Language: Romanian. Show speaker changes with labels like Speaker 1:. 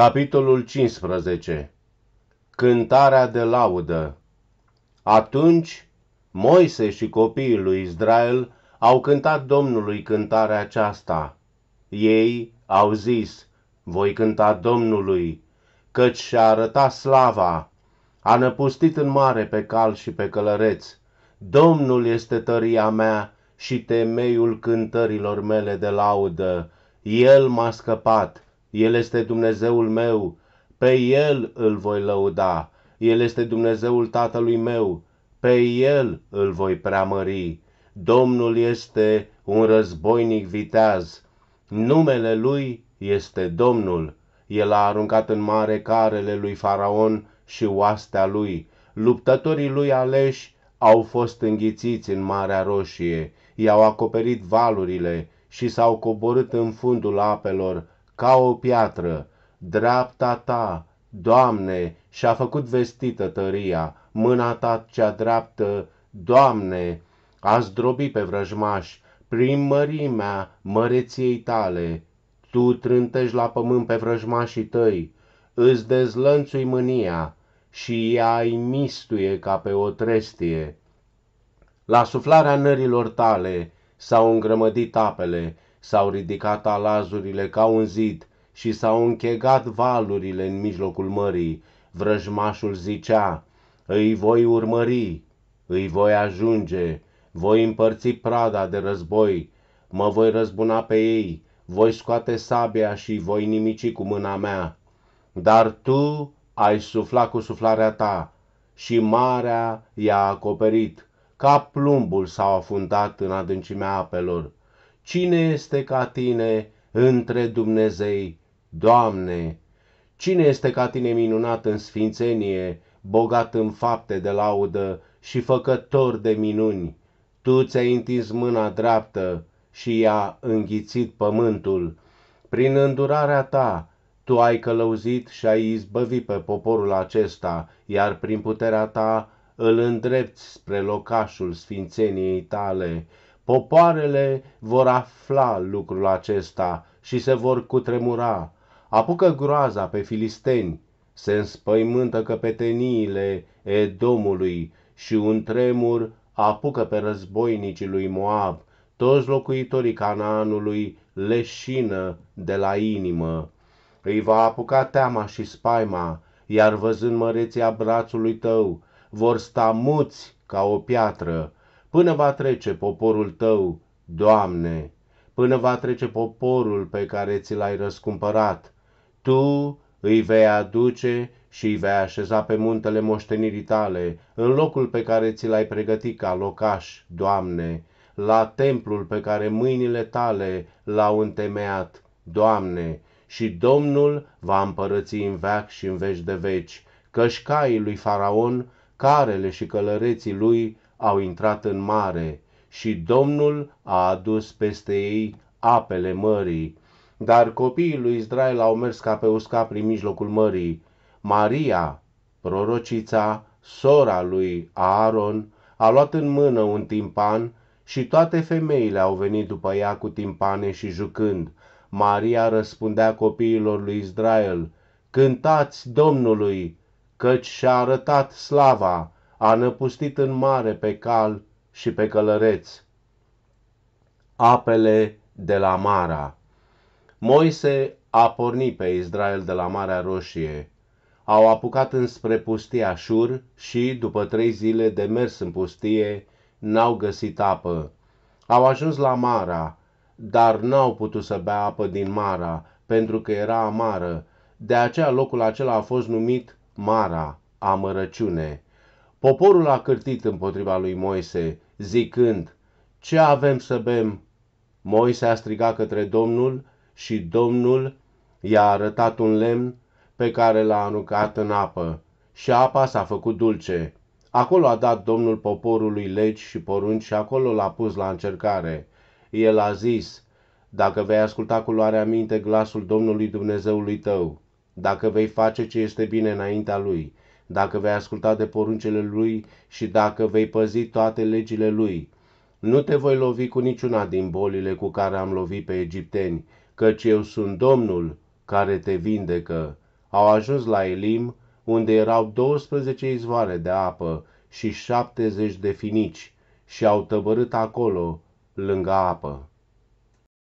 Speaker 1: Capitolul 15. Cântarea de laudă Atunci Moise și copiii lui Israel au cântat Domnului cântarea aceasta. Ei au zis, voi cânta Domnului, căci și-a arătat slava, a năpustit în mare pe cal și pe călăreț. Domnul este tăria mea și temeiul cântărilor mele de laudă. El m-a scăpat el este Dumnezeul meu, pe El îl voi lăuda. El este Dumnezeul tatălui meu, pe El îl voi preamări. Domnul este un războinic viteaz. Numele lui este Domnul. El a aruncat în mare carele lui Faraon și oastea lui. Luptătorii lui aleși au fost înghițiți în Marea Roșie, i-au acoperit valurile și s-au coborât în fundul apelor ca o piatră. Dreapta ta, Doamne, și-a făcut vestită tăria, mâna ta cea dreaptă, Doamne, a zdrobi pe vrăjmași, prin mărimea măreției tale. Tu trântești la pământ pe vrăjmașii tăi, îți dezlănțui mânia și ea i mistuie ca pe o trestie. La suflarea nărilor tale s-au îngrămădit apele S-au ridicat alazurile ca un zid și s-au închegat valurile în mijlocul mării. Vrăjmașul zicea, îi voi urmări, îi voi ajunge, voi împărți prada de război, mă voi răzbuna pe ei, voi scoate sabia și voi nimici cu mâna mea. Dar tu ai suflat cu suflarea ta și marea i-a acoperit, ca plumbul s-a afundat în adâncimea apelor. Cine este ca Tine între Dumnezei, Doamne? Cine este ca Tine minunat în sfințenie, bogat în fapte de laudă și făcător de minuni? Tu ți-ai întins mâna dreaptă și i-a înghițit pământul. Prin îndurarea Ta, Tu ai călăuzit și ai izbăvit pe poporul acesta, iar prin puterea Ta îl îndrepți spre locașul sfințeniei Tale. Popoarele vor afla lucrul acesta și se vor cutremura. Apucă groaza pe filisteni, se înspăimântă căpeteniile Edomului și un tremur apucă pe războinicii lui Moab. Toți locuitorii Canaanului leșină de la inimă. Îi va apuca teama și spaima, iar văzând măreția brațului tău, vor sta muți ca o piatră Până va trece poporul tău, Doamne, până va trece poporul pe care ți l-ai răscumpărat, tu îi vei aduce și îi vei așeza pe muntele moștenirii tale, în locul pe care ți l-ai pregătit ca locaș, Doamne, la templul pe care mâinile tale l-au întemeiat, Doamne, și Domnul va împărăți în veac și în veci de veci, cășcaii lui Faraon, carele și călăreții lui au intrat în mare și Domnul a adus peste ei apele mării. Dar copiii lui Israel au mers ca pe uscat prin mijlocul mării. Maria, prorocița, sora lui Aaron, a luat în mână un timpan și toate femeile au venit după ea cu timpane și jucând. Maria răspundea copiilor lui Israel, Cântați Domnului, căci și-a arătat slava a năpustit în mare pe cal și pe călăreți. Apele de la Mara Moise a pornit pe Israel de la Marea Roșie. Au apucat înspre pustia Șur și, după trei zile de mers în pustie, n-au găsit apă. Au ajuns la Mara, dar n-au putut să bea apă din Mara, pentru că era amară. De aceea locul acela a fost numit Mara, amărăciune. Poporul a cârtit împotriva lui Moise, zicând, Ce avem să bem? Moise a strigat către Domnul și Domnul i-a arătat un lemn pe care l-a aruncat în apă și apa s-a făcut dulce. Acolo a dat Domnul poporului legi și porunci și acolo l-a pus la încercare. El a zis, dacă vei asculta cu luarea minte glasul Domnului Dumnezeului tău, dacă vei face ce este bine înaintea lui dacă vei asculta de poruncele lui și dacă vei păzi toate legile lui. Nu te voi lovi cu niciuna din bolile cu care am lovit pe egipteni, căci eu sunt Domnul care te vindecă. Au ajuns la Elim, unde erau 12 izvoare de apă și 70 de finici, și au tăbărât acolo, lângă apă.